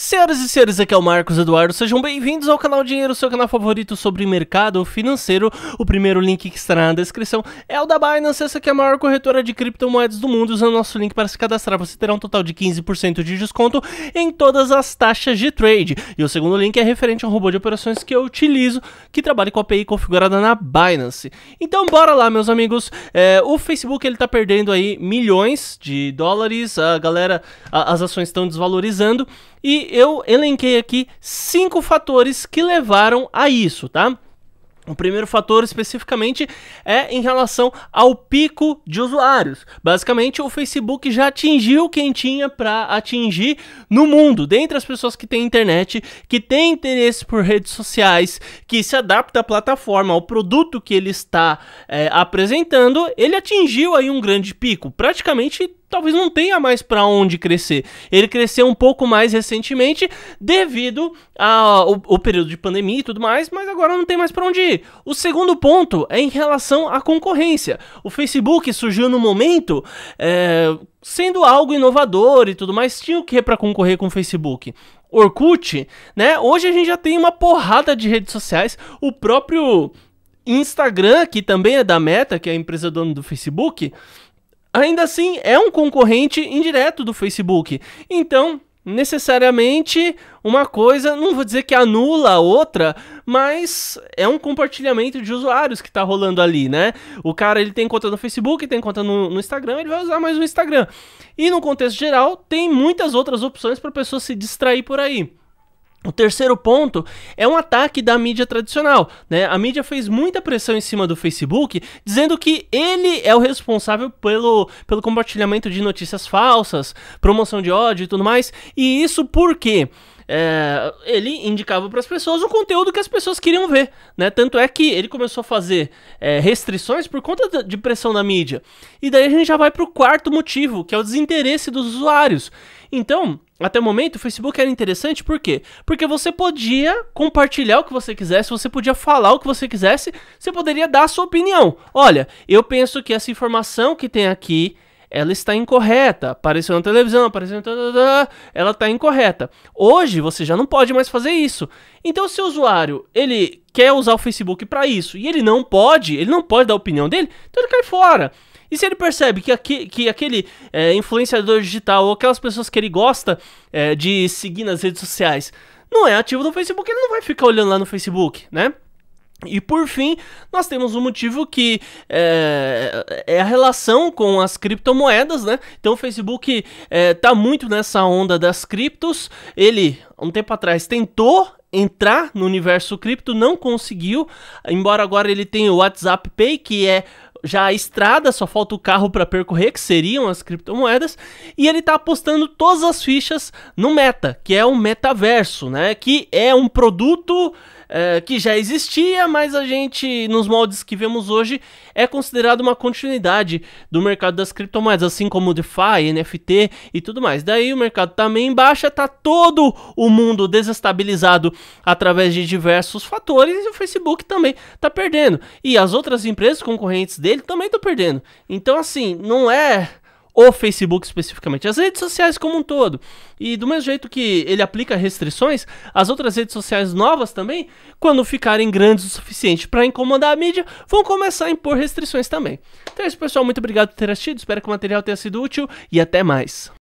Senhoras e senhores, aqui é o Marcos Eduardo, sejam bem-vindos ao canal Dinheiro, seu canal favorito sobre mercado financeiro. O primeiro link que estará na descrição é o da Binance, essa que é a maior corretora de criptomoedas do mundo. Usando o nosso link para se cadastrar, você terá um total de 15% de desconto em todas as taxas de trade. E o segundo link é referente ao robô de operações que eu utilizo, que trabalha com a API configurada na Binance. Então bora lá, meus amigos. É, o Facebook ele está perdendo aí milhões de dólares, a galera, a, as ações estão desvalorizando. E eu elenquei aqui cinco fatores que levaram a isso, tá? O primeiro fator especificamente é em relação ao pico de usuários. Basicamente, o Facebook já atingiu quem tinha para atingir no mundo, dentre as pessoas que têm internet, que têm interesse por redes sociais, que se adapta à plataforma, ao produto que ele está é, apresentando. Ele atingiu aí um grande pico. Praticamente talvez não tenha mais para onde crescer. Ele cresceu um pouco mais recentemente devido ao, período de pandemia e tudo mais, mas agora não tem mais para onde ir. O segundo ponto é em relação à concorrência. O Facebook surgiu no momento é, sendo algo inovador e tudo mais, tinha o que para concorrer com o Facebook. Orkut, né? Hoje a gente já tem uma porrada de redes sociais. O próprio Instagram, que também é da Meta, que é a empresa dona do Facebook, ainda assim é um concorrente indireto do Facebook. Então, necessariamente uma coisa, não vou dizer que anula a outra, mas é um compartilhamento de usuários que está rolando ali, né? O cara ele tem conta no Facebook, tem conta no, no, Instagram, ele vai usar mais o Instagram. E no contexto geral, tem muitas outras opções para a pessoa se distrair por aí. O terceiro ponto é um ataque da mídia tradicional. Né? A mídia fez muita pressão em cima do Facebook, dizendo que ele é o responsável pelo, pelo compartilhamento de notícias falsas, promoção de ódio e tudo mais. E isso porque é, ele indicava para as pessoas o conteúdo que as pessoas queriam ver, né? Tanto é que ele começou a fazer é, restrições por conta de pressão da mídia. E daí a gente já vai para o quarto motivo, que é o desinteresse dos usuários. Então, até o momento, o Facebook era interessante, por quê? Porque você podia compartilhar o que você quisesse, você podia falar o que você quisesse, você poderia dar a sua opinião. Olha, eu penso que essa informação que tem aqui, ela está incorreta. Apareceu na televisão, apareceu. Na... Ela está incorreta. Hoje você já não pode mais fazer isso. Então, se o usuário ele quer usar o Facebook para isso e ele não pode, ele não pode dar a opinião dele, então ele cai fora. E se ele percebe que, aqui, que aquele é, influenciador digital ou aquelas pessoas que ele gosta é, de seguir nas redes sociais não é ativo no Facebook, ele não vai ficar olhando lá no Facebook, né? E por fim, nós temos um motivo que é, é, a relação com as criptomoedas, né? Então o Facebook é, tá muito nessa onda das criptos. Ele, um tempo atrás, tentou entrar no universo cripto, não conseguiu, embora agora ele tenha o WhatsApp Pay, que é já a estrada, só falta o carro para percorrer, que seriam as criptomoedas, e ele está apostando todas as fichas no Meta, que é um metaverso, né? Que é um produto eh, que já existia, mas a gente, nos moldes que vemos hoje, é considerado uma continuidade do mercado das criptomoedas, assim como o DeFi, NFT e tudo mais. Daí o mercado também tá em baixa, tá todo o mundo desestabilizado através de diversos fatores e o Facebook também tá perdendo. E as outras empresas concorrentes dele também estão tá perdendo. Então, assim, não é o Facebook especificamente, as redes sociais como um todo. E do mesmo jeito que ele aplica restrições, as outras redes sociais novas também, quando ficarem grandes o suficiente para incomodar a mídia, vão começar a impor restrições também. Então é isso, pessoal. Muito obrigado por ter assistido. Espero que o material tenha sido útil e até mais.